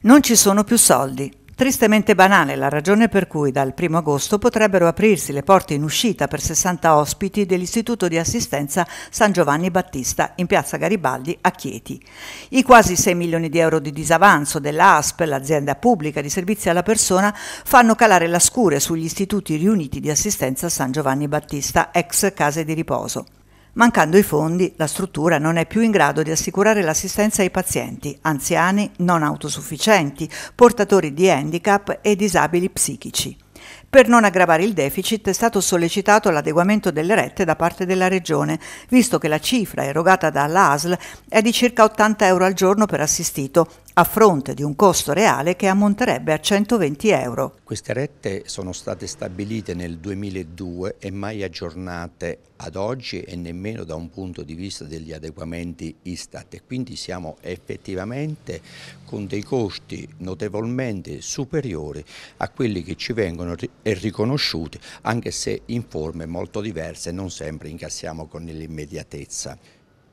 Non ci sono più soldi. Tristemente banale la ragione per cui dal 1 agosto potrebbero aprirsi le porte in uscita per 60 ospiti dell'Istituto di assistenza San Giovanni Battista in piazza Garibaldi a Chieti. I quasi 6 milioni di euro di disavanzo dell'ASP, l'azienda pubblica di servizi alla persona, fanno calare la scure sugli istituti riuniti di assistenza San Giovanni Battista, ex case di riposo. Mancando i fondi, la struttura non è più in grado di assicurare l'assistenza ai pazienti, anziani non autosufficienti, portatori di handicap e disabili psichici. Per non aggravare il deficit è stato sollecitato l'adeguamento delle rette da parte della Regione, visto che la cifra erogata dall'ASL è di circa 80 euro al giorno per assistito, a fronte di un costo reale che ammonterebbe a 120 euro. Queste rette sono state stabilite nel 2002 e mai aggiornate ad oggi e nemmeno da un punto di vista degli adeguamenti Istat quindi siamo effettivamente con dei costi notevolmente superiori a quelli che ci vengono e riconosciuti, anche se in forme molto diverse non sempre incassiamo con l'immediatezza.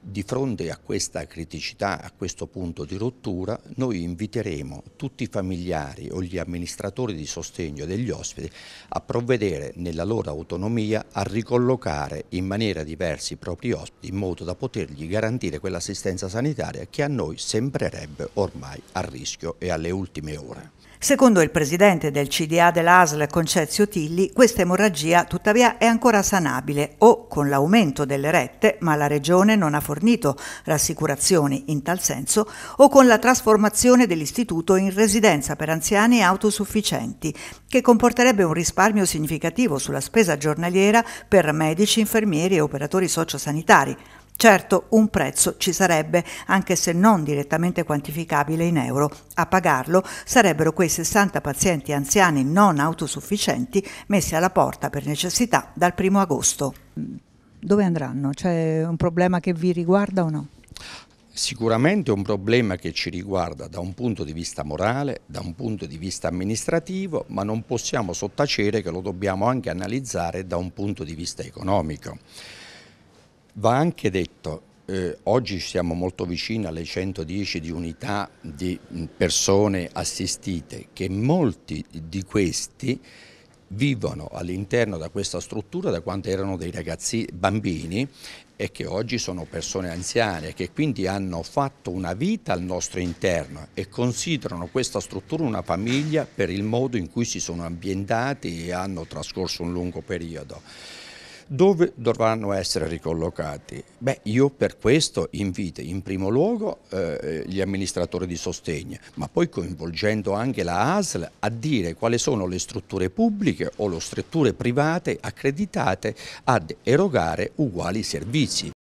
Di fronte a questa criticità, a questo punto di rottura, noi inviteremo tutti i familiari o gli amministratori di sostegno degli ospiti a provvedere nella loro autonomia a ricollocare in maniera diversa i propri ospiti in modo da potergli garantire quell'assistenza sanitaria che a noi sembrerebbe ormai a rischio e alle ultime ore. Secondo il presidente del CDA dell'ASL Concezio Tilli, questa emorragia tuttavia è ancora sanabile o con l'aumento delle rette, ma la regione non ha fornito rassicurazioni in tal senso, o con la trasformazione dell'istituto in residenza per anziani autosufficienti, che comporterebbe un risparmio significativo sulla spesa giornaliera per medici, infermieri e operatori sociosanitari. Certo, un prezzo ci sarebbe, anche se non direttamente quantificabile in euro. A pagarlo sarebbero quei 60 pazienti anziani non autosufficienti messi alla porta per necessità dal 1 agosto. Dove andranno? C'è un problema che vi riguarda o no? Sicuramente è un problema che ci riguarda da un punto di vista morale, da un punto di vista amministrativo, ma non possiamo sottacere che lo dobbiamo anche analizzare da un punto di vista economico. Va anche detto, eh, oggi siamo molto vicini alle 110 di unità di mm, persone assistite che molti di questi vivono all'interno da questa struttura da quando erano dei ragazzi bambini e che oggi sono persone anziane che quindi hanno fatto una vita al nostro interno e considerano questa struttura una famiglia per il modo in cui si sono ambientati e hanno trascorso un lungo periodo dove dovranno essere ricollocati? Beh, io per questo invito in primo luogo eh, gli amministratori di sostegno, ma poi coinvolgendo anche la ASL a dire quali sono le strutture pubbliche o le strutture private accreditate ad erogare uguali servizi.